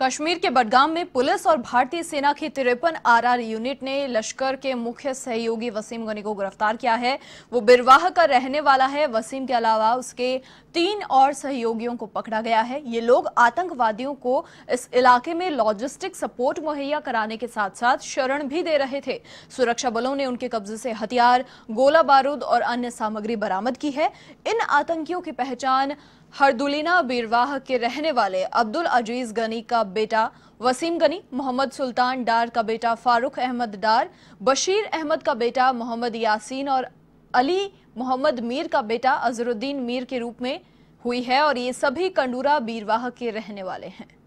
कश्मीर के बडगाम में पुलिस और भारतीय सेना की तिरपन आरआर यूनिट ने लश्कर के मुख्य सहयोगी वसीम गनी को गिरफ्तार किया है वो बिरवाह का रहने वाला है वसीम के अलावा उसके तीन और सहयोगियों को पकड़ा गया है ये लोग आतंकवादियों को इस इलाके में लॉजिस्टिक सपोर्ट मुहैया कराने के साथ साथ शरण भी दे रहे थे सुरक्षा बलों ने उनके कब्जे से हथियार गोला बारूद और अन्य सामग्री बरामद की है इन आतंकियों की पहचान हरदुलिना बिरवाह के रहने वाले अब्दुल अजीज गनी का का बेटा वसीम गनी मोहम्मद सुल्तान डार का बेटा फारूक अहमद डार बशीर अहमद का बेटा मोहम्मद यासीन और अली मोहम्मद मीर का बेटा अजरुद्दीन मीर के रूप में हुई है और ये सभी कंडूरा बीरवाह के रहने वाले हैं